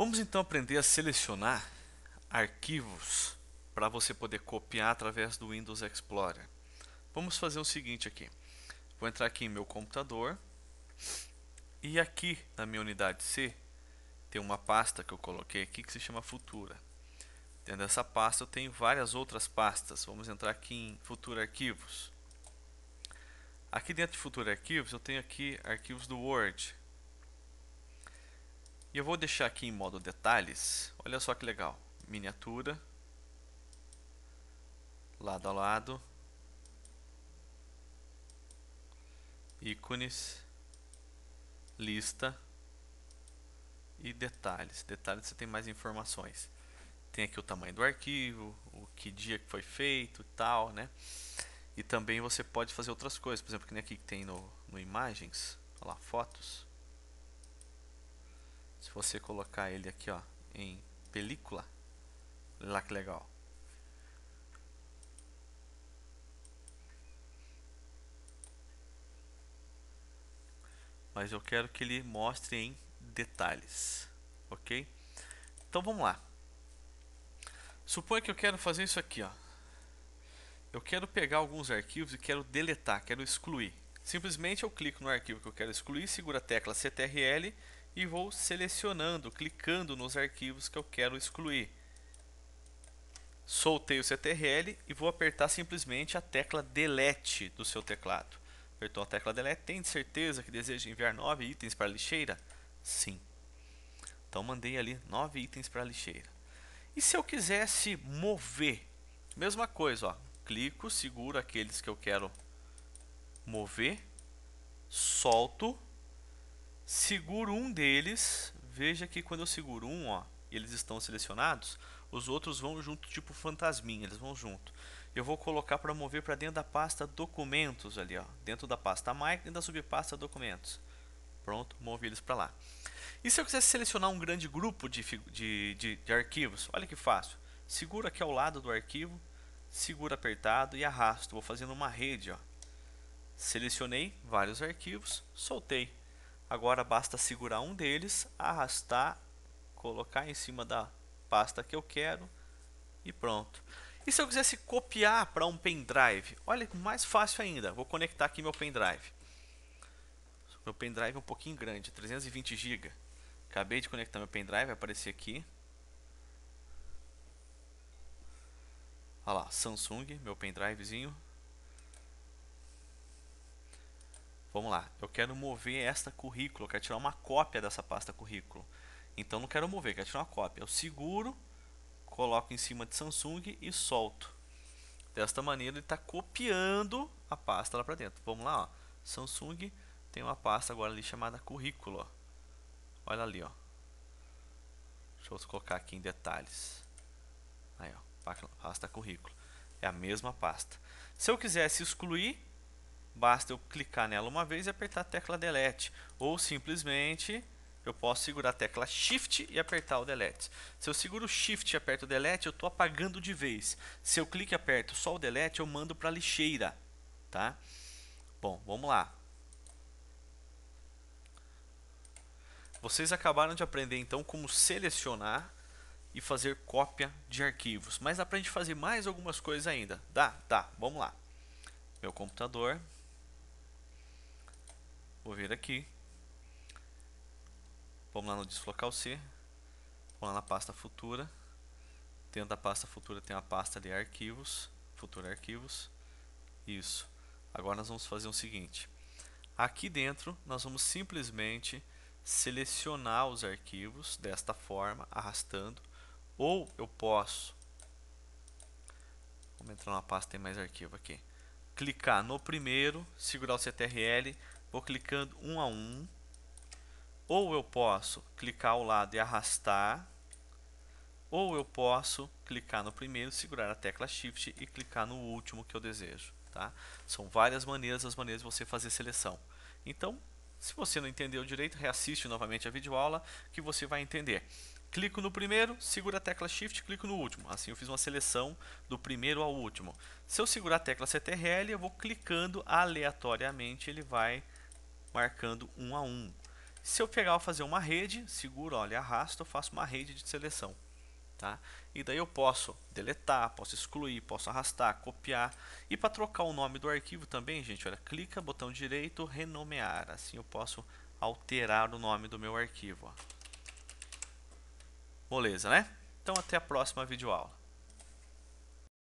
Vamos então aprender a selecionar arquivos para você poder copiar através do Windows Explorer. Vamos fazer o seguinte aqui. Vou entrar aqui em meu computador e aqui na minha unidade C tem uma pasta que eu coloquei aqui que se chama Futura. Dentro dessa pasta eu tenho várias outras pastas. Vamos entrar aqui em Futura Arquivos. Aqui dentro de Futura Arquivos eu tenho aqui arquivos do Word, e eu vou deixar aqui em modo detalhes. Olha só que legal. Miniatura. Lado a lado. Ícones. Lista. E detalhes. Detalhes você tem mais informações. Tem aqui o tamanho do arquivo, o que dia que foi feito e tal, né? E também você pode fazer outras coisas. Por exemplo, que nem aqui que tem no, no imagens. Olha lá, fotos se você colocar ele aqui ó, em película, olha lá que legal. Mas eu quero que ele mostre em detalhes, ok? Então vamos lá. Suponha que eu quero fazer isso aqui, ó. Eu quero pegar alguns arquivos e quero deletar, quero excluir. Simplesmente eu clico no arquivo que eu quero excluir, seguro a tecla CTRL e vou selecionando, clicando nos arquivos que eu quero excluir. Soltei o CTRL e vou apertar simplesmente a tecla Delete do seu teclado. Apertou a tecla Delete, tem certeza que deseja enviar 9 itens para a lixeira? Sim. Então mandei ali 9 itens para a lixeira. E se eu quisesse mover? Mesma coisa, ó. clico, seguro aqueles que eu quero mover, solto Seguro um deles, veja que quando eu seguro um, ó, e eles estão selecionados, os outros vão junto, tipo fantasminha, eles vão junto. Eu vou colocar para mover para dentro da pasta documentos ali, ó, dentro da pasta My, dentro da subpasta documentos. Pronto, movi eles para lá. E se eu quisesse selecionar um grande grupo de, de, de, de arquivos, olha que fácil. Segura aqui ao lado do arquivo, segura apertado e arrasto. Vou fazendo uma rede, ó. Selecionei vários arquivos, soltei Agora basta segurar um deles, arrastar, colocar em cima da pasta que eu quero e pronto. E se eu quisesse copiar para um pendrive? Olha, mais fácil ainda. Vou conectar aqui meu pendrive. Meu pendrive é um pouquinho grande, 320 GB. Acabei de conectar meu pendrive, vai aparecer aqui. Olha lá, Samsung, meu pendrivezinho. Vamos lá, eu quero mover esta currículo, eu quero tirar uma cópia dessa pasta currículo. Então não quero mover, quero tirar uma cópia. Eu seguro, coloco em cima de Samsung e solto. Desta maneira ele está copiando a pasta lá para dentro. Vamos lá, ó. Samsung tem uma pasta agora ali chamada currículo. Ó. Olha ali, ó. Deixa eu colocar aqui em detalhes. Aí, ó, pasta currículo. É a mesma pasta. Se eu quisesse excluir, basta eu clicar nela uma vez e apertar a tecla delete, ou simplesmente eu posso segurar a tecla Shift e apertar o Delete. Se eu seguro o Shift e aperto o Delete, eu estou apagando de vez. Se eu clico e aperto só o Delete, eu mando para a lixeira. Tá? Bom, vamos lá. Vocês acabaram de aprender então como selecionar e fazer cópia de arquivos. Mas dá para a gente fazer mais algumas coisas ainda. Dá, dá, vamos lá. Meu computador, Vou vir aqui. Vamos lá no desflocar C. Vamos lá na pasta futura. Dentro da pasta futura tem a pasta de arquivos. Futuro arquivos. Isso. Agora nós vamos fazer o seguinte. Aqui dentro nós vamos simplesmente selecionar os arquivos desta forma, arrastando. Ou eu posso... Vamos entrar na pasta tem mais arquivo aqui. Clicar no primeiro, segurar o CTRL, Vou clicando um a um. Ou eu posso clicar ao lado e arrastar. Ou eu posso clicar no primeiro, segurar a tecla Shift e clicar no último que eu desejo. Tá? São várias maneiras, as maneiras de você fazer seleção. Então, se você não entendeu direito, reassiste novamente a videoaula que você vai entender. Clico no primeiro, segura a tecla Shift, clico no último. Assim eu fiz uma seleção do primeiro ao último. Se eu segurar a tecla CTRL, eu vou clicando aleatoriamente, ele vai marcando um a um. Se eu pegar e fazer uma rede, seguro, olha, arrasto, eu faço uma rede de seleção. Tá? E daí eu posso deletar, posso excluir, posso arrastar, copiar. E para trocar o nome do arquivo também, gente, olha, clica, botão direito, renomear. Assim eu posso alterar o nome do meu arquivo. Ó. Beleza, né? Então até a próxima videoaula.